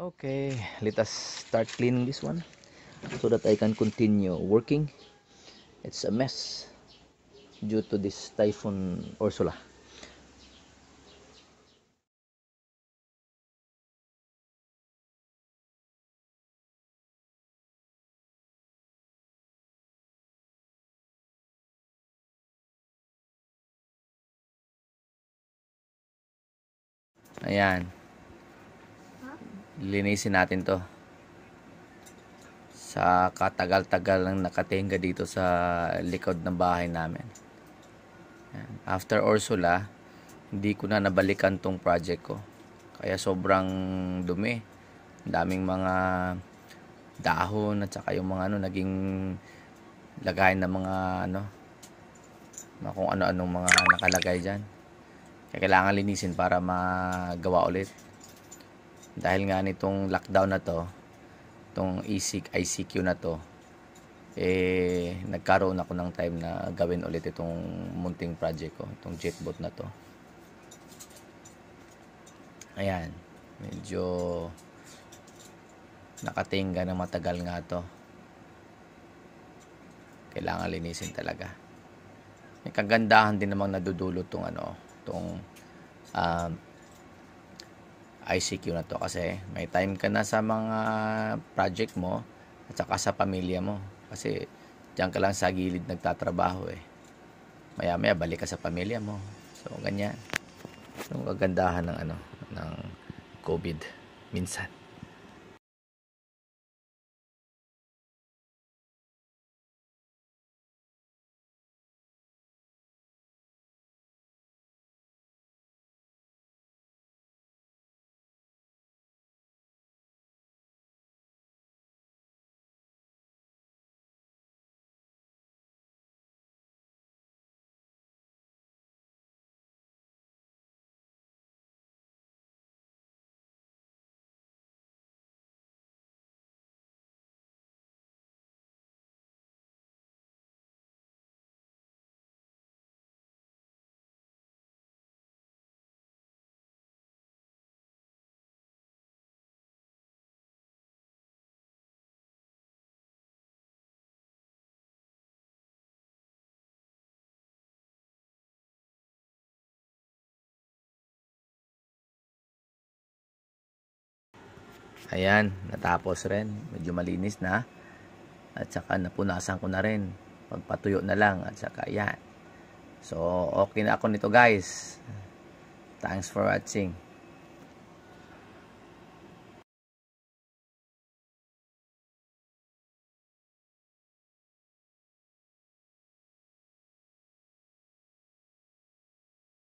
okay let us start cleaning this one so that I can continue working it's a mess due to this typhoon Ursula Ayan. linisin natin to sa katagal-tagal lang nakatingga dito sa likod ng bahay namin after Ursula hindi ko na nabalikan tong project ko kaya sobrang dumi daming mga dahon at saka yung mga ano naging lagayan ng mga ano kung ano-anong mga nakalagay dyan kaya kailangan linisin para magawa ulit dahil nga nitong lockdown na to itong e ICQ, ICQ na to eh nagkaroon ako ng time na gawin ulit itong munting project ko itong jetbot na to ayan medyo nakatingga na matagal nga to kailangan linisin talaga may kagandahan din namang nadudulot tong ano itong um, uh, ICQ na to kasi may time ka na sa mga project mo at saka sa pamilya mo kasi diyan ka lang sa gilid nagtatrabaho eh maya maya balik ka sa pamilya mo so ganyan yung kagandahan ng ano ng COVID minsan Ayan, natapos rin. Medyo malinis na. At saka napunasan ko na rin. Pagpatuyo na lang. At saka ayan. So, okay na ako nito guys. Thanks for watching.